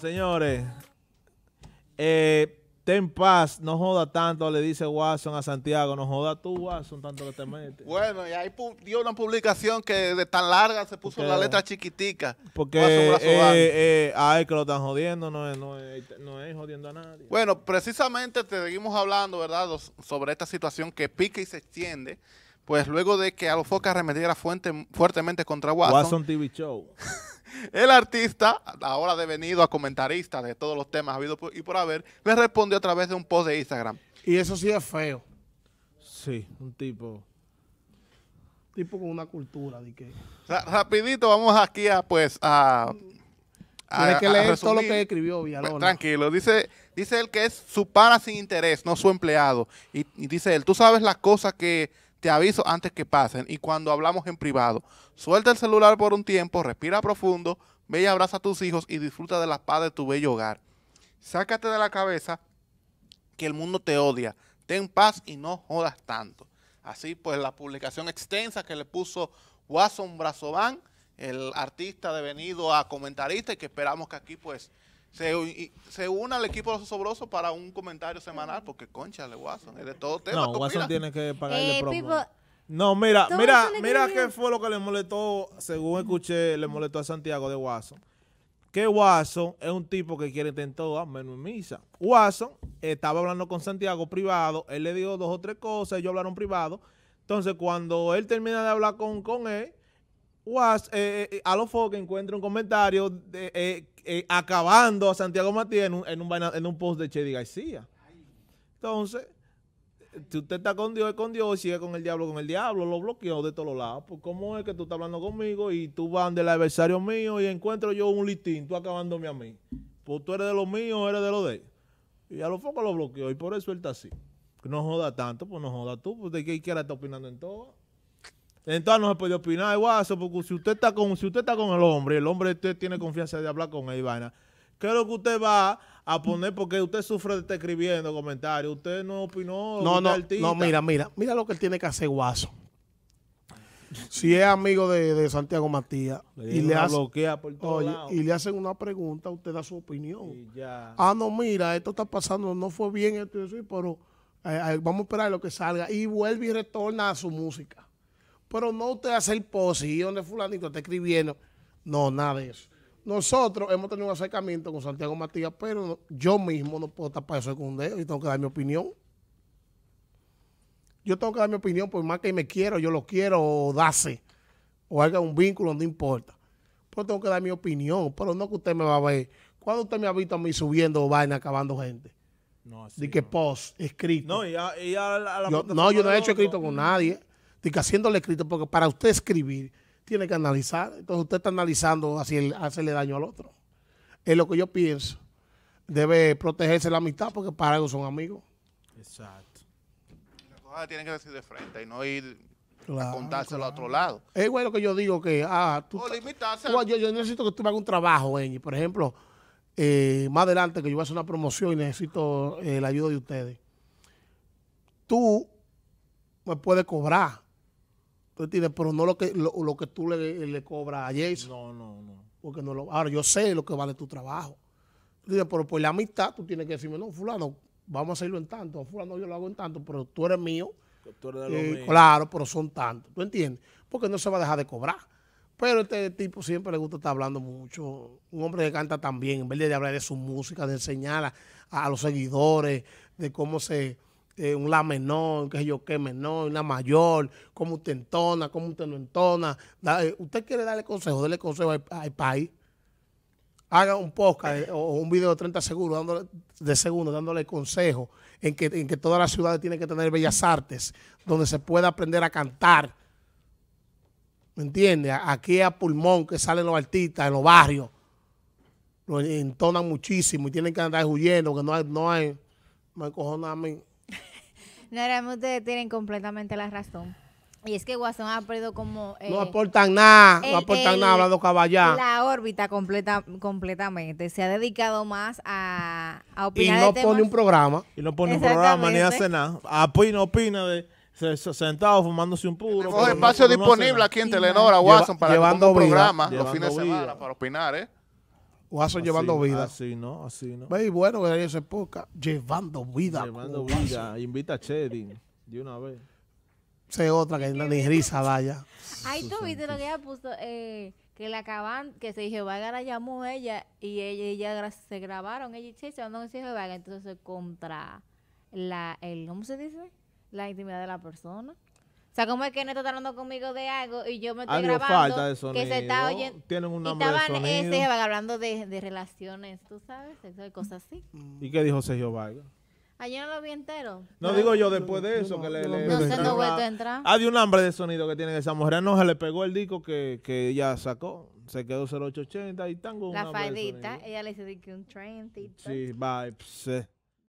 señores. Eh, ten paz, no joda tanto, le dice Watson a Santiago, no joda tú, Watson, tanto que te metes. Bueno, y ahí dio una publicación que de tan larga se puso la letra chiquitica. Porque eh, eh que lo están jodiendo, no es, no, es, no es jodiendo a nadie. Bueno, precisamente te seguimos hablando, ¿verdad?, sobre esta situación que pica y se extiende, pues luego de que Alofoca arremetiera fuente, fuertemente contra Watson. Watson TV Show. El artista, ahora devenido a comentarista de todos los temas habido y por haber, le respondió a través de un post de Instagram. Y eso sí es feo. Sí, un tipo tipo con una cultura de que rapidito vamos aquí a pues a, que leer todo lo que escribió Villalona. Pues, tranquilo, dice dice él que es su pana sin interés, no su empleado y, y dice él, tú sabes las cosas que te aviso antes que pasen y cuando hablamos en privado. Suelta el celular por un tiempo, respira profundo, ve y abraza a tus hijos y disfruta de la paz de tu bello hogar. Sácate de la cabeza que el mundo te odia. Ten paz y no jodas tanto. Así pues, la publicación extensa que le puso Watson Brazovan, el artista devenido a comentarista y que esperamos que aquí pues se, se una al equipo de los osobrosos para un comentario semanal, porque concha, le Watson, es de todo tema. No, Watson tiene que pagarle eh, No, mira, mira, mira qué fue lo que le molestó, según escuché, le molestó a Santiago de Watson. Que Watson es un tipo que quiere a menos misa. Watson estaba hablando con Santiago privado, él le dijo dos o tres cosas, ellos hablaron privado. Entonces, cuando él termina de hablar con, con él, Was, eh, eh, eh, a los que encuentro un comentario acabando a Santiago Matías en un, post de Chedi García. Entonces, si usted está con Dios, es con Dios, y sigue con el diablo, con el diablo, lo bloqueó de todos lados. Pues, ¿cómo es que tú estás hablando conmigo y tú vas del adversario mío y encuentro yo un listín, tú acabándome a mí? Pues tú eres de los míos, eres de los de ellos. Y a los focos lo bloqueó y por eso él está así. No joda tanto, pues no joda tú, pues de qué quiera está opinando en todo. Entonces no se puede opinar, guaso, porque si usted está con, si usted está con el hombre, el hombre usted tiene confianza de hablar con él, vaina. ¿Qué es lo que usted va a poner? Porque usted sufre de estar escribiendo comentarios. Usted no opinó. No, no, no, mira, mira. Mira lo que él tiene que hacer, guaso. Si es amigo de, Santiago Matías y, le hace, por y le hacen una pregunta, usted da su opinión. Ah, no, mira, esto está pasando, no fue bien esto y eso, pero eh, eh, vamos a esperar lo que salga. Y vuelve y retorna a su música. Pero no usted hace el post y donde fulanito está escribiendo. No, nada de eso. Nosotros hemos tenido un acercamiento con Santiago Matías, pero yo mismo no puedo tapar eso con un dedo y tengo que dar mi opinión. Yo tengo que dar mi opinión, por más que me quiero, yo lo quiero, o dase, o haga un vínculo, no importa. Pero tengo que dar mi opinión, pero no que usted me va a ver. ¿Cuándo usted me ha visto a mí subiendo vaina, acabando gente? No, así. De que post, escrito. No, yo no he hecho escrito con nadie que haciéndole escrito, porque para usted escribir tiene que analizar. Entonces usted está analizando así hacerle daño al otro. Es lo que yo pienso. Debe protegerse la mitad porque para algo son amigos. Exacto. Las cosas tienen que decir de frente y no ir a contárselo a otro lado. Es igual lo que yo digo que, ah, yo, necesito que tú me hagas un trabajo, Eñi. Por ejemplo, eh, más adelante que yo voy a hacer una promoción y necesito eh, la ayuda de ustedes. Tú me puedes cobrar ¿Tú entiendes? Pero no lo que, lo, que tú le, le, cobras a Jason. No, no, no. Porque no lo, ahora yo sé lo que vale tu trabajo. Pero por la amistad tú tienes que decirme, no, fulano, vamos a hacerlo en tanto. Fulano, yo lo hago en tanto, pero tú eres mío. Tú eres de eh, míos. claro, pero son tantos. ¿Tú entiendes? Porque no se va a dejar de cobrar. Pero este tipo siempre le gusta estar hablando mucho. Un hombre que canta también, en vez de hablar de su música, de enseñar a los seguidores, de cómo se eh, un la menor, qué sé yo qué menor, una mayor, cómo usted entona, cómo usted no entona. Eh, usted quiere darle consejo, dele consejo al, país. Haga un podcast eh, o un video de 30 segundos, dándole, de segundos, dándole consejo en que, en que todas las ciudades tienen que tener bellas artes, donde se pueda aprender a cantar. ¿Me entiende? Aquí a pulmón que salen los artistas en los barrios. Lo entonan muchísimo y tienen que andar huyendo, que no hay, no hay, no hay cojones. No, realmente ustedes tienen completamente la razón. Y es que Guasón ha perdido como... Eh, no aportan nada, no aportan nada hablando Caballá. La órbita completa, completamente. Se ha dedicado más a, a opinar Y no pone un programa. Y no pone un programa, ni hace nada. Opina, opina sentado fumándose un puro. Tenemos espacio disponible aquí en Telenor, Guasón, para llevando que un programa los fines de semana para opinar, ¿eh? O así, llevando vida. Así no, así no. Y bueno, que esa época poca. Llevando vida. Llevando vida. Invita a Chedi de una vez. Se otra que ni risa vaya. Ahí tú viste lo que ella puso. Eh, que la acaban, que se dijo vaya la llamó ella y ella, ella se grabaron. Ella y se van se decir, vaya. Entonces, contra la, el, ¿cómo se dice? La intimidad de la persona. O sea, como es que no está hablando conmigo de algo y yo me estoy grabando? Falta Que se está oyendo. Tienen un nombre estaban de este, sonido. hablando de, de, relaciones, tú sabes, De cosas así. Mm. ¿Y qué dijo Sergio Vargas? Ayer no lo vi entero. No, digo yo después de eso no, que le, le No no vuelto a entrar. Hay ah, un hambre de sonido que tiene esa mujer. No, se le pegó el disco que, que ella sacó. Se quedó 0880 y tango. La faldita, ella le dice que un 30. Sí, vibes.